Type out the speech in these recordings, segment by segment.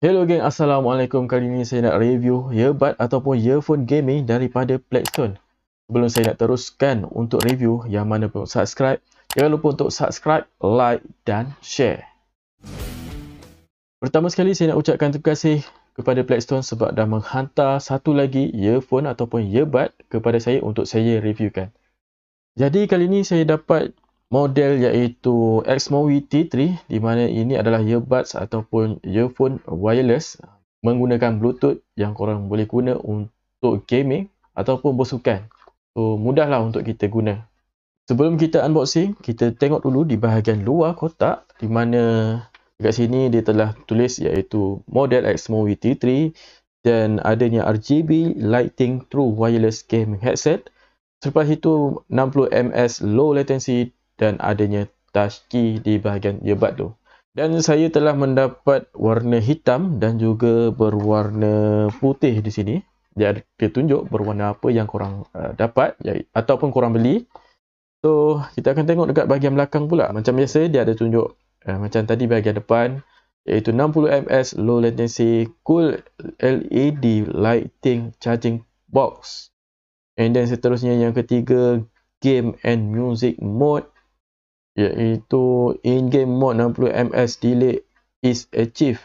Hello gang, Assalamualaikum. Kali ini saya nak review earbud ataupun earphone gaming daripada Blackstone. Sebelum saya nak teruskan untuk review yang mana pun subscribe, jangan lupa untuk subscribe, like dan share. Pertama sekali saya nak ucapkan terima kasih kepada Blackstone sebab dah menghantar satu lagi earphone ataupun earbud kepada saya untuk saya reviewkan. Jadi kali ini saya dapat model iaitu Exmo VT3 di mana ini adalah earbuds ataupun earphone wireless menggunakan bluetooth yang korang boleh guna untuk gaming ataupun bersukan so mudahlah untuk kita guna sebelum kita unboxing kita tengok dulu di bahagian luar kotak di mana dekat sini dia telah tulis iaitu model Exmo VT3 dan adanya RGB lighting True wireless gaming headset selepas itu 60ms low latency dan adanya taski di bahagian earbud tu. Dan saya telah mendapat warna hitam dan juga berwarna putih di sini. Dia ada tunjuk berwarna apa yang korang uh, dapat ya, ataupun korang beli. So, kita akan tengok dekat bahagian belakang pula. Macam biasa, dia ada tunjuk uh, macam tadi bahagian depan. Iaitu 60ms low latency cool LED lighting charging box. And then seterusnya yang ketiga, game and music mode iaitu in-game mode 60ms delay is achieved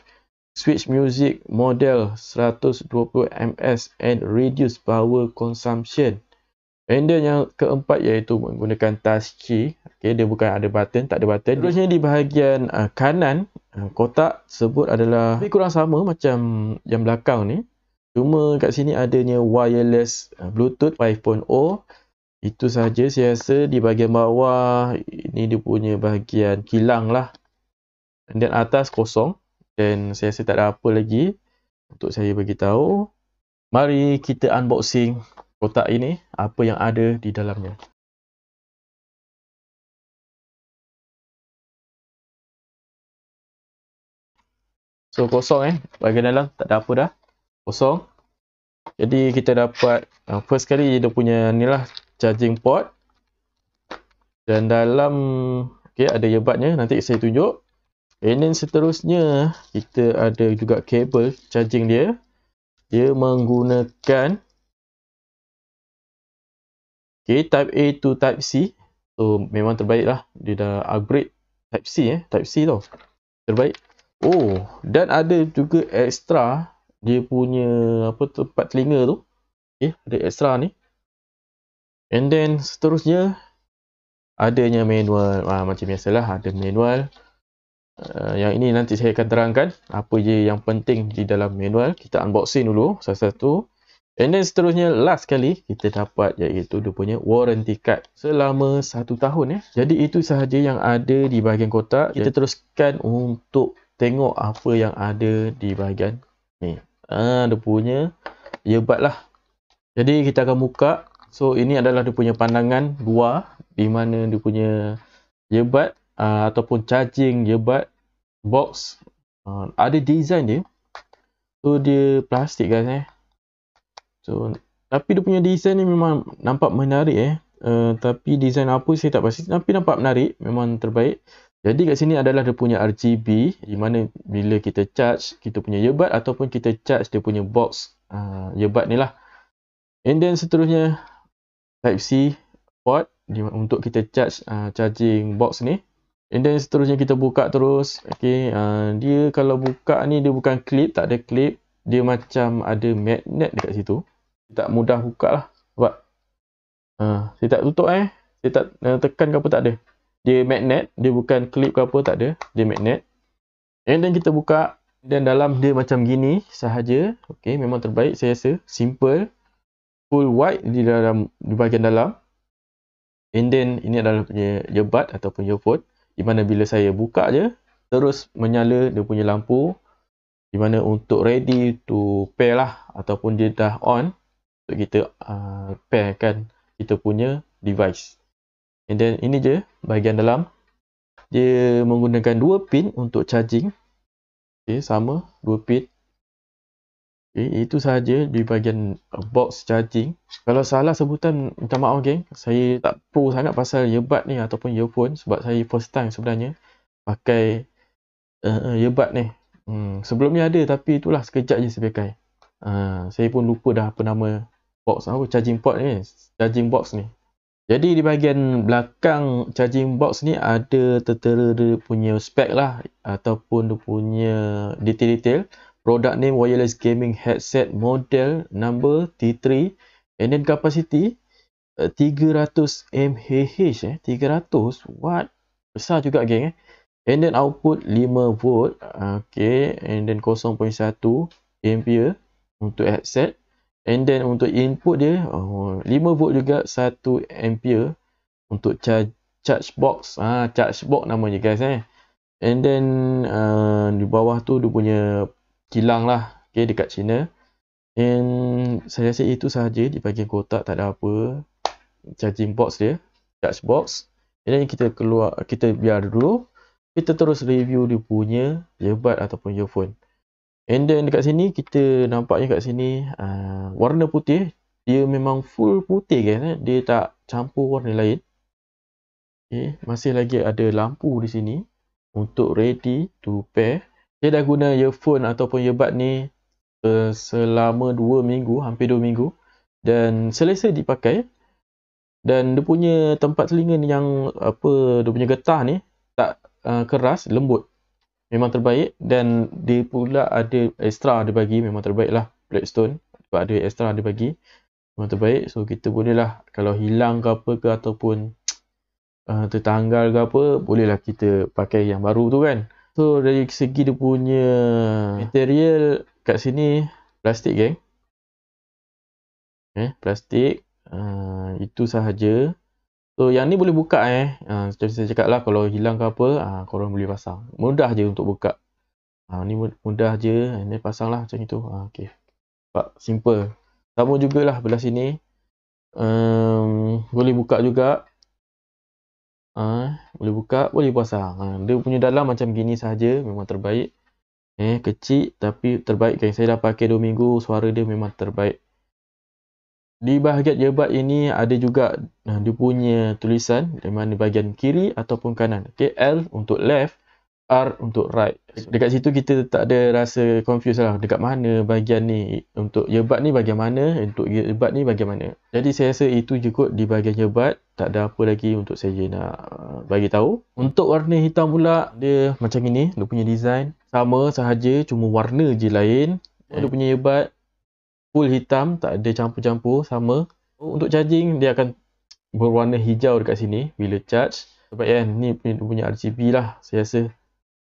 switch music model 120ms and reduce power consumption Render yang keempat iaitu menggunakan touch key okay, dia bukan ada button, tak ada button seterusnya di bahagian uh, kanan uh, kotak sebut adalah lebih kurang sama macam yang belakang ni cuma kat sini adanya wireless uh, bluetooth 5.0 itu sahaja saya rasa di bahagian bawah ini dia punya bahagian kilang lah. Dan atas kosong. Dan saya rasa tak ada apa lagi untuk saya bagi tahu. Mari kita unboxing kotak ini. Apa yang ada di dalamnya. So kosong eh. Bahagian dalam tak ada apa dah. Kosong. Jadi kita dapat uh, first kali dia punya ni lah charging port dan dalam okey ada earbudnya nanti saya tunjuk and then seterusnya kita ada juga kabel charging dia dia menggunakan okey type A to type C so memang terbaik lah dia dah upgrade type C eh type C tau terbaik oh dan ada juga extra dia punya apa tempat telinga tu okey eh, ada extra ni And then seterusnya adanya manual ha, macam biasalah ada manual. Uh, yang ini nanti saya akan terangkan apa je yang penting di dalam manual. Kita unboxing dulu satu-satu. And then seterusnya last sekali kita dapat iaitu dia punya warranty card selama satu tahun ya. Jadi itu sahaja yang ada di bahagian kotak. Kita teruskan untuk tengok apa yang ada di bahagian ni. Ah ha, dia punya earbud ya, lah. Jadi kita akan buka So ini adalah dia punya pandangan gua di mana dia punya earbud uh, ataupun charging earbud box uh, ada design dia. So dia plastik guys eh. So tapi dia punya design ni memang nampak menarik eh. Uh, tapi design apa saya tak pasti tapi nampak menarik memang terbaik. Jadi kat sini adalah dia punya RGB di mana bila kita charge kita punya earbud ataupun kita charge dia punya box uh, earbud ni lah. And then seterusnya type C port untuk kita charge uh, charging box ni and then seterusnya kita buka terus okey uh, dia kalau buka ni dia bukan clip tak ada clip dia macam ada magnet dekat situ tak mudah buka lah sebab uh, saya tak tutup eh saya tak uh, tekan ke apa tak ada dia magnet dia bukan clip ke apa tak ada dia magnet and then kita buka dan dalam dia macam gini sahaja okey memang terbaik saya rasa simple full white di dalam di bahagian dalam and then ini adalah punya earbud ataupun earphone di mana bila saya buka je terus menyala dia punya lampu di mana untuk ready to pair lah ataupun dia dah on untuk kita uh, ah, pair kan kita punya device and then ini je bahagian dalam dia menggunakan dua pin untuk charging okay, sama dua pin Okay, itu sahaja di bahagian uh, box charging. Kalau salah sebutan, minta maaf geng. Saya tak pu sangat pasal earbud ni ataupun earphone sebab saya first time sebenarnya pakai uh, uh earbud ni. Hmm, sebelum ni ada tapi itulah sekejap je saya pakai. Uh, saya pun lupa dah apa nama box apa charging port ni. Charging box ni. Jadi di bahagian belakang charging box ni ada tertera dia punya spek lah ataupun dia punya detail-detail product name wireless gaming headset model number T3 and then capacity uh, 300 mAh eh 300 what besar juga geng eh and then output 5 volt okay and then 0.1 ampere untuk headset and then untuk input dia oh, 5 volt juga 1 ampere untuk charge charge box ah charge box namanya guys eh and then uh, di bawah tu dia punya kilang lah okay, dekat China and saya rasa itu sahaja di bahagian kotak tak ada apa charging box dia charge box ini kita keluar kita biar dulu kita terus review dia punya earbud ataupun earphone and then dekat sini kita nampaknya kat sini uh, warna putih dia memang full putih kan eh? dia tak campur warna lain okay. masih lagi ada lampu di sini untuk ready to pair saya dah guna earphone ataupun earbud ni uh, selama 2 minggu, hampir 2 minggu dan selesa dipakai. Dan dia punya tempat telinga ni yang apa dia punya getah ni tak uh, keras, lembut. Memang terbaik dan dia pula ada extra dia bagi, memang terbaik lah Blackstone sebab ada extra dia bagi. Memang terbaik. So kita bolehlah kalau hilang ke apa ke ataupun uh, eh, tertanggal ke apa, bolehlah kita pakai yang baru tu kan. So dari segi dia punya material kat sini plastik geng. Eh plastik uh, itu sahaja. So yang ni boleh buka eh. Uh, saya cakap lah kalau hilang ke apa uh, korang boleh pasang. Mudah je untuk buka. Uh, ni mudah je. Ini pasang lah macam itu. Uh, okay. Pak simple. Sama jugalah belah sini. Um, boleh buka juga. Ha, boleh buka, boleh pasang. Ha, dia punya dalam macam gini saja, memang terbaik. Eh, kecil tapi terbaik. Kan saya dah pakai 2 minggu, suara dia memang terbaik. Di bahagian jebat ini ada juga ha, dia punya tulisan di mana bahagian kiri ataupun kanan. KL L untuk left R untuk right. So, dekat situ kita tak ada rasa confused lah dekat mana bahagian ni untuk earbud ni bagaimana, untuk earbud ni bagaimana. Jadi saya rasa itu je kot di bahagian earbud. Tak ada apa lagi untuk saya nak bagi tahu. Untuk warna hitam pula dia macam ini, dia punya design sama sahaja cuma warna je lain. Yeah. Dia eh. punya earbud full hitam, tak ada campur-campur sama. Oh. Untuk charging dia akan berwarna hijau dekat sini bila charge. Sebab kan, ni punya RGB lah. Saya rasa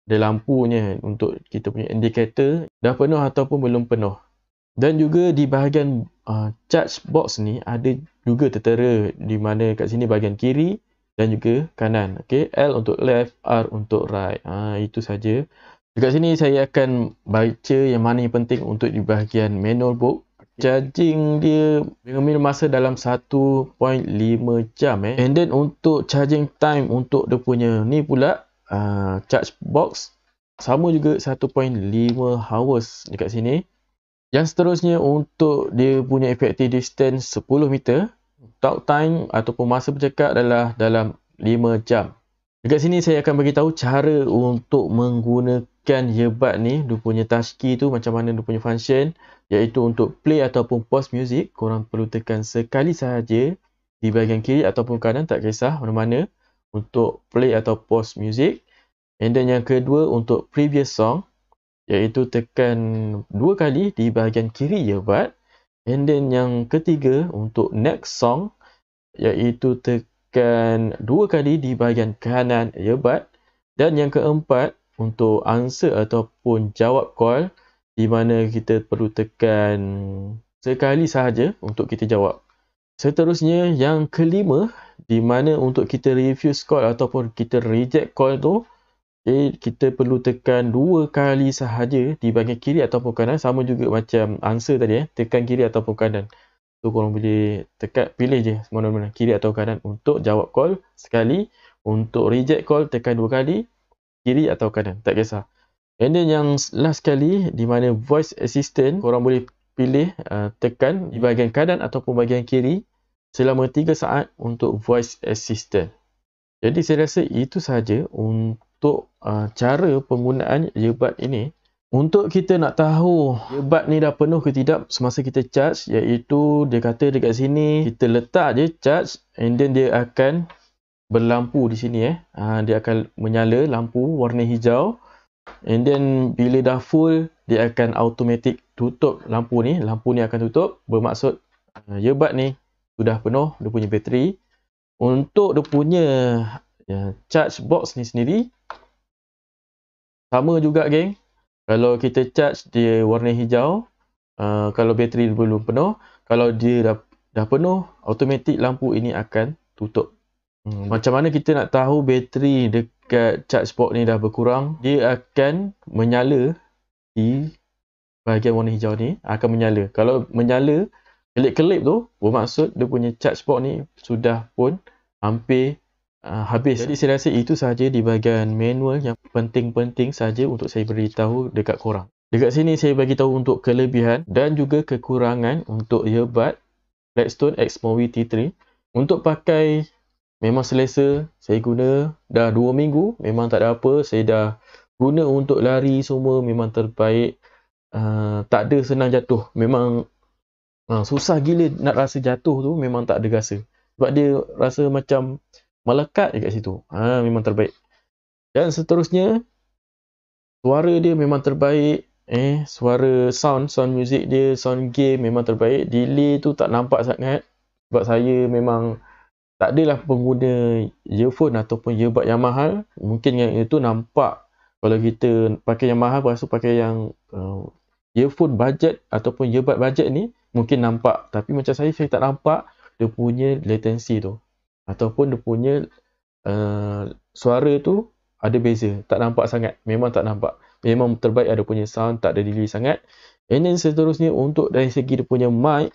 ada lampunya untuk kita punya indicator dah penuh ataupun belum penuh dan juga di bahagian uh, charge box ni ada juga tertera di mana kat sini bahagian kiri dan juga kanan okay. L untuk left, R untuk right ha, itu saja. dekat sini saya akan baca yang mana yang penting untuk di bahagian manual book charging dia mengambil masa dalam 1.5 jam eh. and then untuk charging time untuk dia punya ni pula uh, charge box sama juga 1.5 hours dekat sini yang seterusnya untuk dia punya effective distance 10 meter talk time ataupun masa bercakap adalah dalam 5 jam dekat sini saya akan bagi tahu cara untuk menggunakan earbud ni dia punya touch key tu macam mana dia punya function iaitu untuk play ataupun pause music korang perlu tekan sekali sahaja di bahagian kiri ataupun kanan tak kisah mana-mana untuk play atau pause music and then yang kedua untuk previous song iaitu tekan dua kali di bahagian kiri earbud ya, and then yang ketiga untuk next song iaitu tekan dua kali di bahagian kanan ya earbud dan yang keempat untuk answer ataupun jawab call di mana kita perlu tekan sekali sahaja untuk kita jawab Seterusnya yang kelima di mana untuk kita refuse call ataupun kita reject call tu okay, eh, kita perlu tekan dua kali sahaja di bahagian kiri ataupun kanan sama juga macam answer tadi eh tekan kiri ataupun kanan tu korang boleh tekan pilih je mana-mana kiri atau kanan untuk jawab call sekali untuk reject call tekan dua kali kiri atau kanan tak kisah and then yang last sekali di mana voice assistant korang boleh pilih uh, tekan di bahagian kanan ataupun bahagian kiri selama 3 saat untuk voice assistant. Jadi saya rasa itu sahaja untuk uh, cara penggunaan earbud ini. Untuk kita nak tahu earbud ni dah penuh ke tidak semasa kita charge iaitu dia kata dekat sini kita letak je charge and then dia akan berlampu di sini eh. Uh, dia akan menyala lampu warna hijau and then bila dah full dia akan automatik tutup lampu ni lampu ni akan tutup bermaksud uh, earbud ni sudah penuh dia punya bateri untuk dia punya ya, charge box ni sendiri sama juga geng kalau kita charge dia warna hijau uh, kalau bateri belum penuh kalau dia dah, dah penuh automatik lampu ini akan tutup hmm, macam mana kita nak tahu bateri dekat charge box ni dah berkurang dia akan menyala di bahagian warna hijau ni akan menyala. Kalau menyala, kelip-kelip tu bermaksud dia punya charge port ni sudah pun hampir uh, habis. Jadi saya rasa itu sahaja di bahagian manual yang penting-penting saja untuk saya beritahu dekat korang. Dekat sini saya bagi tahu untuk kelebihan dan juga kekurangan untuk earbud Blackstone x Xmovie T3. Untuk pakai memang selesa, saya guna dah 2 minggu, memang tak ada apa, saya dah guna untuk lari semua memang terbaik uh, tak ada senang jatuh memang uh, susah gila nak rasa jatuh tu memang tak ada rasa sebab dia rasa macam melekat dekat situ ha, memang terbaik dan seterusnya suara dia memang terbaik eh suara sound sound music dia sound game memang terbaik delay tu tak nampak sangat sebab saya memang tak adalah pengguna earphone ataupun earbud yang mahal mungkin yang itu nampak kalau kita pakai yang mahal pasal pakai yang uh, earphone budget ataupun earbud budget ni mungkin nampak tapi macam saya saya tak nampak dia punya latency tu ataupun dia punya uh, suara tu ada beza tak nampak sangat memang tak nampak memang terbaik ada punya sound tak ada delay sangat and then seterusnya untuk dari segi dia punya mic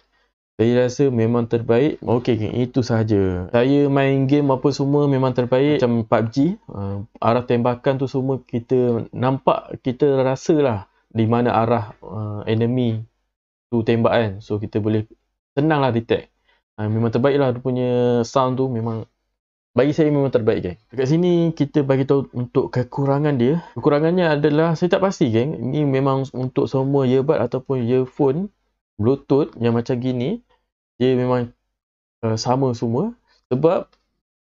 saya rasa memang terbaik. Okey, okay. itu sahaja. Saya main game apa semua memang terbaik. Macam PUBG. Uh, arah tembakan tu semua kita nampak, kita rasa lah di mana arah uh, enemy tu tembak kan. So, kita boleh senang lah detect. Uh, memang terbaik lah dia punya sound tu memang bagi saya memang terbaik geng. Dekat sini kita bagi tahu untuk kekurangan dia. Kekurangannya adalah saya tak pasti geng. Ini memang untuk semua earbud ataupun earphone Bluetooth yang macam gini dia memang uh, sama semua sebab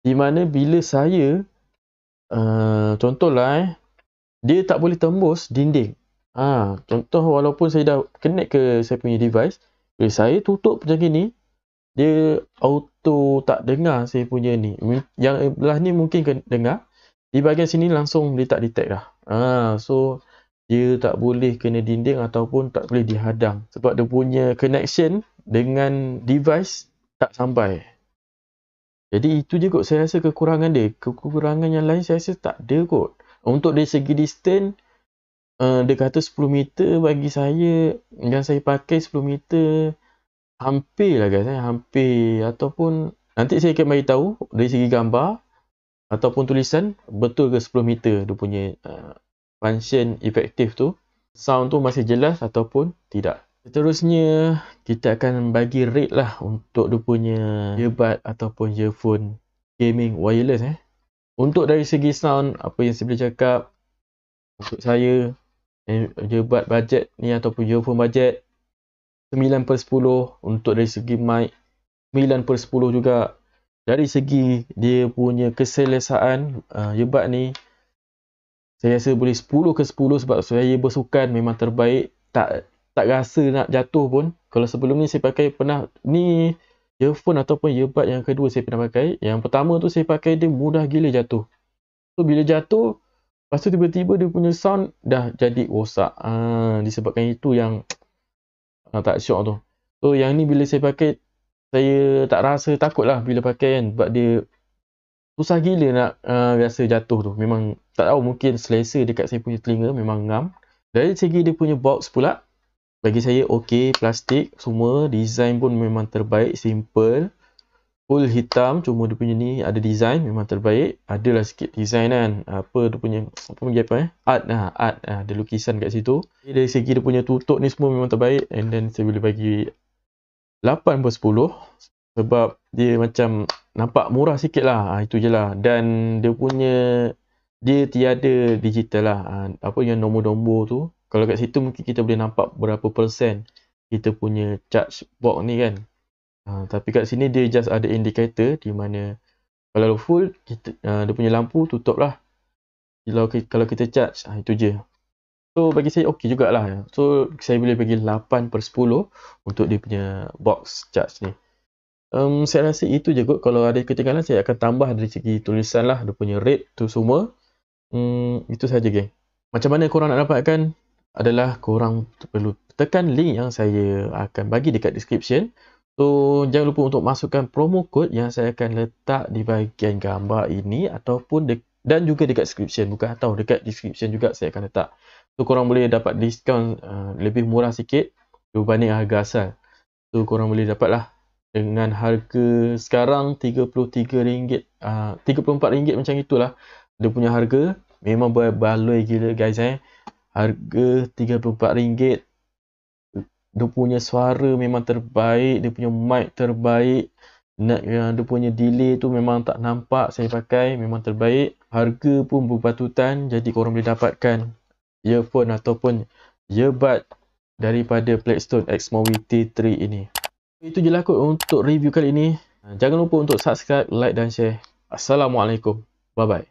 di mana bila saya uh, contohlah eh, dia tak boleh tembus dinding ha, contoh walaupun saya dah connect ke saya punya device bila saya tutup macam ni dia auto tak dengar saya punya ni yang belah ni mungkin dengar di bahagian sini langsung dia tak detect dah ha, so dia tak boleh kena dinding ataupun tak boleh dihadang sebab dia punya connection dengan device tak sampai. Jadi itu je kot saya rasa kekurangan dia. Kekurangan yang lain saya rasa tak ada kot. Untuk dari segi distance, uh, dia kata 10 meter bagi saya yang saya pakai 10 meter hampir lah guys. Eh, hampir ataupun nanti saya akan bagi tahu dari segi gambar ataupun tulisan betul ke 10 meter dia punya uh, function efektif tu. Sound tu masih jelas ataupun tidak. Seterusnya, kita akan bagi rate lah untuk dia punya earbud ataupun earphone gaming wireless eh. Untuk dari segi sound, apa yang saya boleh cakap untuk saya eh, earbud budget ni ataupun earphone budget 9 per 10 untuk dari segi mic 9 per 10 juga dari segi dia punya keselesaan uh, eh, earbud ni saya rasa boleh 10 ke 10 sebab saya bersukan memang terbaik tak tak rasa nak jatuh pun kalau sebelum ni saya pakai pernah ni earphone ataupun earbud yang kedua saya pernah pakai yang pertama tu saya pakai dia mudah gila jatuh so bila jatuh lepas tu tiba-tiba dia punya sound dah jadi rosak ha, disebabkan itu yang ha, tak syok tu so yang ni bila saya pakai saya tak rasa takut lah bila pakai kan sebab dia susah gila nak uh, rasa jatuh tu memang tak tahu mungkin selesa dekat saya punya telinga memang ngam dari segi dia punya box pula bagi saya okey plastik semua design pun memang terbaik simple full hitam cuma dia punya ni ada design memang terbaik adalah sikit design kan apa dia punya apa panggil apa eh art lah art lah ada lukisan kat situ okay, dari segi dia punya tutup ni semua memang terbaik and then saya boleh bagi 8 per 10 sebab dia macam nampak murah sikit lah ha, itu je lah dan dia punya dia tiada digital lah ha, apa yang nombor-nombor tu kalau kat situ mungkin kita boleh nampak berapa persen kita punya charge box ni kan uh, tapi kat sini dia just ada indicator di mana kalau full kita, uh, dia punya lampu tutup lah kalau, kalau kita charge uh, itu je so bagi saya ok jugalah so saya boleh bagi 8 per 10 untuk dia punya box charge ni um, saya rasa itu je kot kalau ada ketinggalan saya akan tambah dari segi tulisan lah dia punya rate tu semua um, itu saja geng macam mana korang nak dapatkan adalah korang perlu tekan link yang saya akan bagi dekat description. So, jangan lupa untuk masukkan promo code yang saya akan letak di bahagian gambar ini ataupun de- dan juga dekat description. Bukan tahu, dekat description juga saya akan letak. So, korang boleh dapat diskaun uh, lebih murah sikit berbanding harga asal. So, korang boleh dapatlah dengan harga sekarang RM33, uh, RM34 macam itulah. Dia punya harga memang berbaloi gila guys eh harga RM34 dia punya suara memang terbaik dia punya mic terbaik Nak ya, dia punya delay tu memang tak nampak saya pakai memang terbaik harga pun berpatutan jadi korang boleh dapatkan earphone ataupun earbud daripada Blackstone Xmovie T3 ini itu je lah kot untuk review kali ini jangan lupa untuk subscribe, like dan share Assalamualaikum, bye bye